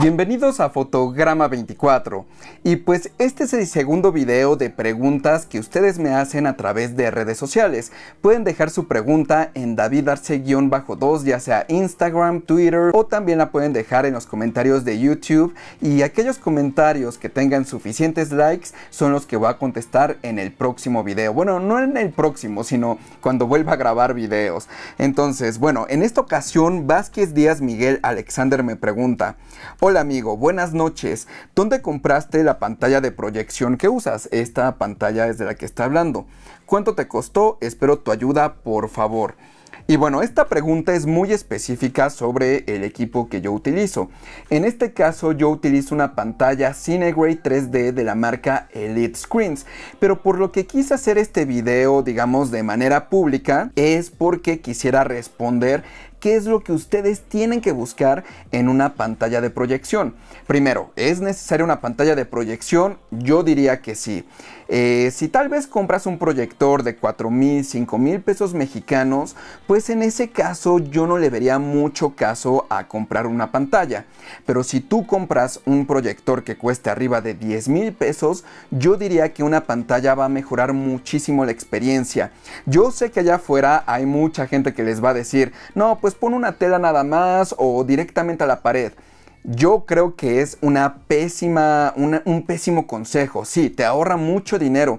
Bienvenidos a Fotograma 24 y pues este es el segundo video de preguntas que ustedes me hacen a través de redes sociales. Pueden dejar su pregunta en david bajo 2 ya sea Instagram, Twitter o también la pueden dejar en los comentarios de YouTube y aquellos comentarios que tengan suficientes likes son los que voy a contestar en el próximo video. Bueno, no en el próximo, sino cuando vuelva a grabar videos. Entonces, bueno, en esta ocasión Vázquez Díaz Miguel Alexander me pregunta, Hola amigo, buenas noches. ¿Dónde compraste la pantalla de proyección que usas? Esta pantalla es de la que está hablando. ¿Cuánto te costó? Espero tu ayuda, por favor. Y bueno, esta pregunta es muy específica sobre el equipo que yo utilizo. En este caso yo utilizo una pantalla Cinegray 3D de la marca Elite Screens, pero por lo que quise hacer este video, digamos, de manera pública, es porque quisiera responder qué es lo que ustedes tienen que buscar en una pantalla de proyección. Primero, ¿es necesaria una pantalla de proyección? Yo diría que sí. Eh, si tal vez compras un proyector de 4 mil, 5 mil pesos mexicanos, pues en ese caso yo no le vería mucho caso a comprar una pantalla. Pero si tú compras un proyector que cueste arriba de 10 mil pesos, yo diría que una pantalla va a mejorar muchísimo la experiencia. Yo sé que allá afuera hay mucha gente que les va a decir, no, pues pues pon una tela nada más o directamente a la pared. Yo creo que es una pésima, un pésimo consejo. Sí, te ahorra mucho dinero,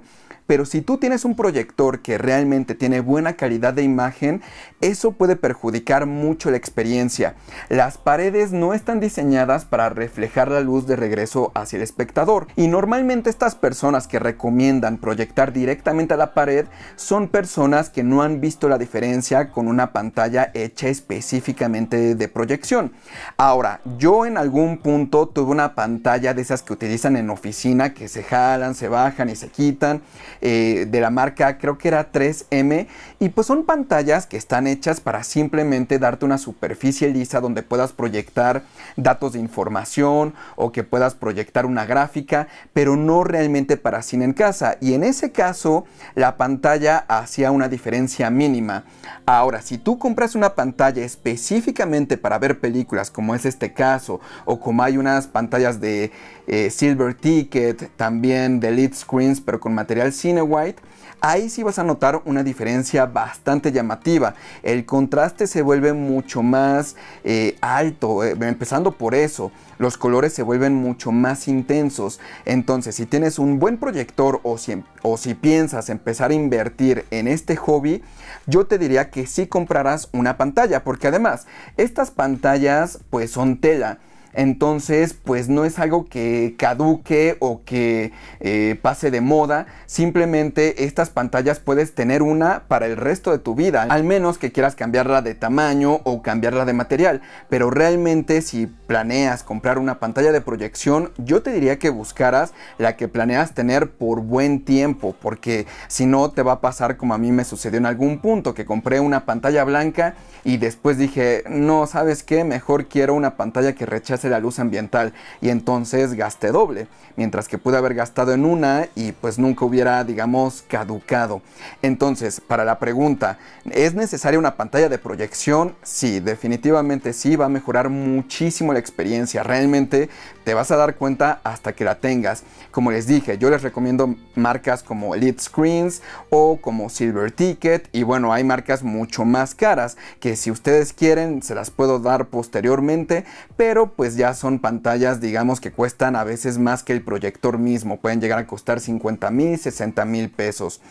pero si tú tienes un proyector que realmente tiene buena calidad de imagen, eso puede perjudicar mucho la experiencia. Las paredes no están diseñadas para reflejar la luz de regreso hacia el espectador y normalmente estas personas que recomiendan proyectar directamente a la pared son personas que no han visto la diferencia con una pantalla hecha específicamente de proyección. Ahora, yo en algún punto tuve una pantalla de esas que utilizan en oficina que se jalan, se bajan y se quitan eh, de la marca, creo que era 3M, y pues son pantallas que están hechas para simplemente darte una superficie lisa donde puedas proyectar datos de información o que puedas proyectar una gráfica, pero no realmente para cine en casa. Y en ese caso, la pantalla hacía una diferencia mínima. Ahora, si tú compras una pantalla específicamente para ver películas, como es este caso, o como hay unas pantallas de eh, Silver Ticket, también de lead Screens, pero con material cine, White, ahí sí vas a notar una diferencia bastante llamativa. El contraste se vuelve mucho más eh, alto, eh, empezando por eso. Los colores se vuelven mucho más intensos. Entonces, si tienes un buen proyector o si, em, o si piensas empezar a invertir en este hobby, yo te diría que sí comprarás una pantalla, porque además, estas pantallas pues son tela. Entonces, pues no es algo que caduque o que eh, pase de moda. Simplemente estas pantallas puedes tener una para el resto de tu vida. Al menos que quieras cambiarla de tamaño o cambiarla de material. Pero realmente si planeas comprar una pantalla de proyección, yo te diría que buscaras la que planeas tener por buen tiempo. Porque si no, te va a pasar como a mí me sucedió en algún punto, que compré una pantalla blanca y después dije, no, ¿sabes qué? Mejor quiero una pantalla que rechace la luz ambiental y entonces gasté doble, mientras que pude haber gastado en una y pues nunca hubiera, digamos, caducado. Entonces, para la pregunta, ¿es necesaria una pantalla de proyección? Sí, definitivamente sí, va a mejorar muchísimo la experiencia, realmente te vas a dar cuenta hasta que la tengas. Como les dije, yo les recomiendo marcas como Elite Screens o como Silver Ticket y bueno, hay marcas mucho más caras que si ustedes quieren se las puedo dar posteriormente, pero pues ya son pantallas, digamos, que cuestan a veces más que el proyector mismo. Pueden llegar a costar 50 mil, 60 mil pesos.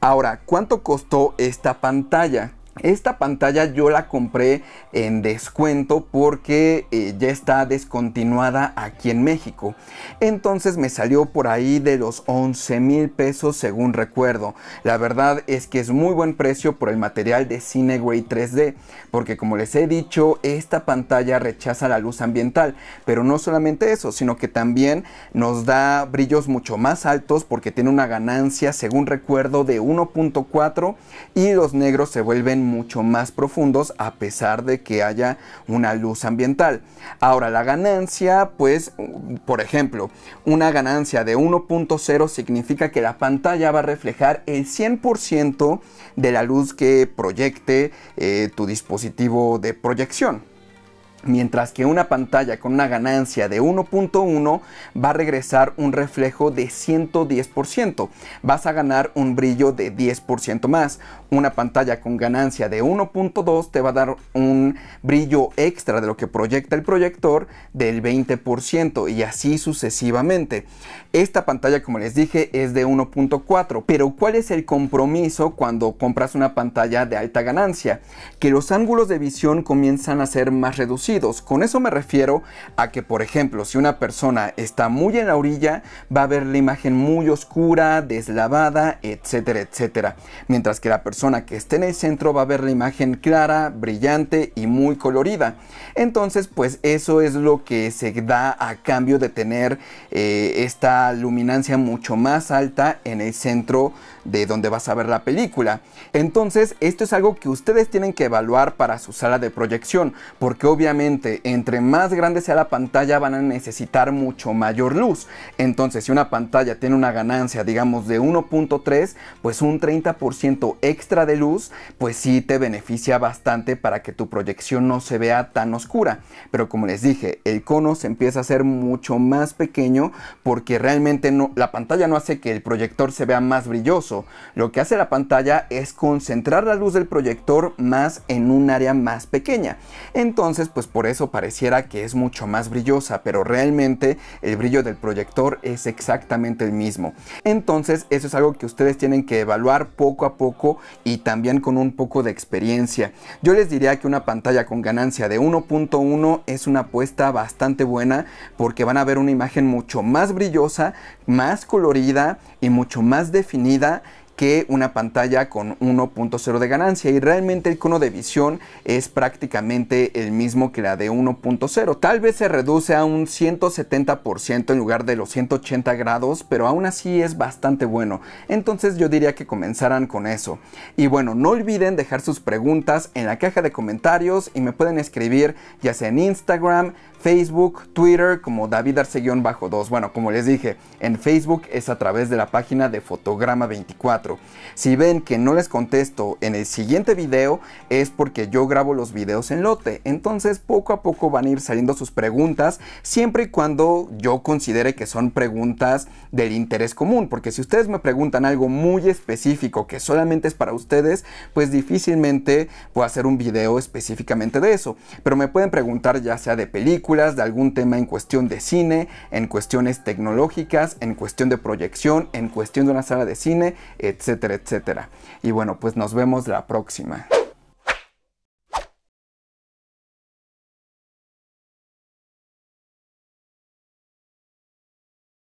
Ahora, ¿cuánto costó esta pantalla? Esta pantalla yo la compré en descuento porque eh, ya está descontinuada aquí en México. Entonces me salió por ahí de los 11 mil pesos según recuerdo. La verdad es que es muy buen precio por el material de Cineway 3D. Porque como les he dicho, esta pantalla rechaza la luz ambiental. Pero no solamente eso, sino que también nos da brillos mucho más altos porque tiene una ganancia según recuerdo de 1.4 y los negros se vuelven mucho más profundos a pesar de que haya una luz ambiental. Ahora, la ganancia, pues, por ejemplo, una ganancia de 1.0 significa que la pantalla va a reflejar el 100% de la luz que proyecte eh, tu dispositivo de proyección. Mientras que una pantalla con una ganancia de 1.1 va a regresar un reflejo de 110%. Vas a ganar un brillo de 10% más. Una pantalla con ganancia de 1.2 te va a dar un brillo extra de lo que proyecta el proyector del 20% y así sucesivamente. Esta pantalla, como les dije, es de 1.4. Pero ¿cuál es el compromiso cuando compras una pantalla de alta ganancia? Que los ángulos de visión comienzan a ser más reducidos con eso me refiero a que, por ejemplo, si una persona está muy en la orilla, va a ver la imagen muy oscura, deslavada, etcétera, etcétera. Mientras que la persona que esté en el centro va a ver la imagen clara, brillante y muy colorida. Entonces, pues eso es lo que se da a cambio de tener eh, esta luminancia mucho más alta en el centro de donde vas a ver la película. Entonces, esto es algo que ustedes tienen que evaluar para su sala de proyección, porque obviamente entre más grande sea la pantalla van a necesitar mucho mayor luz. Entonces si una pantalla tiene una ganancia digamos de 1.3, pues un 30% extra de luz, pues sí te beneficia bastante para que tu proyección no se vea tan oscura. Pero como les dije, el cono se empieza a ser mucho más pequeño porque realmente no, la pantalla no hace que el proyector se vea más brilloso. Lo que hace la pantalla es concentrar la luz del proyector más en un área más pequeña. Entonces, pues por eso pareciera que es mucho más brillosa, pero realmente el brillo del proyector es exactamente el mismo. Entonces eso es algo que ustedes tienen que evaluar poco a poco y también con un poco de experiencia. Yo les diría que una pantalla con ganancia de 1.1 es una apuesta bastante buena porque van a ver una imagen mucho más brillosa, más colorida y mucho más definida que una pantalla con 1.0 de ganancia y realmente el cono de visión es prácticamente el mismo que la de 1.0. Tal vez se reduce a un 170% en lugar de los 180 grados, pero aún así es bastante bueno. Entonces yo diría que comenzaran con eso. Y bueno, no olviden dejar sus preguntas en la caja de comentarios y me pueden escribir ya sea en Instagram, Facebook, Twitter como David bajo 2. Bueno, como les dije, en Facebook es a través de la página de Fotograma 24. Si ven que no les contesto en el siguiente video es porque yo grabo los videos en lote. Entonces poco a poco van a ir saliendo sus preguntas siempre y cuando yo considere que son preguntas del interés común. Porque si ustedes me preguntan algo muy específico que solamente es para ustedes, pues difícilmente puedo hacer un video específicamente de eso. Pero me pueden preguntar ya sea de película de algún tema en cuestión de cine, en cuestiones tecnológicas, en cuestión de proyección, en cuestión de una sala de cine, etcétera, etcétera. Y bueno, pues nos vemos la próxima.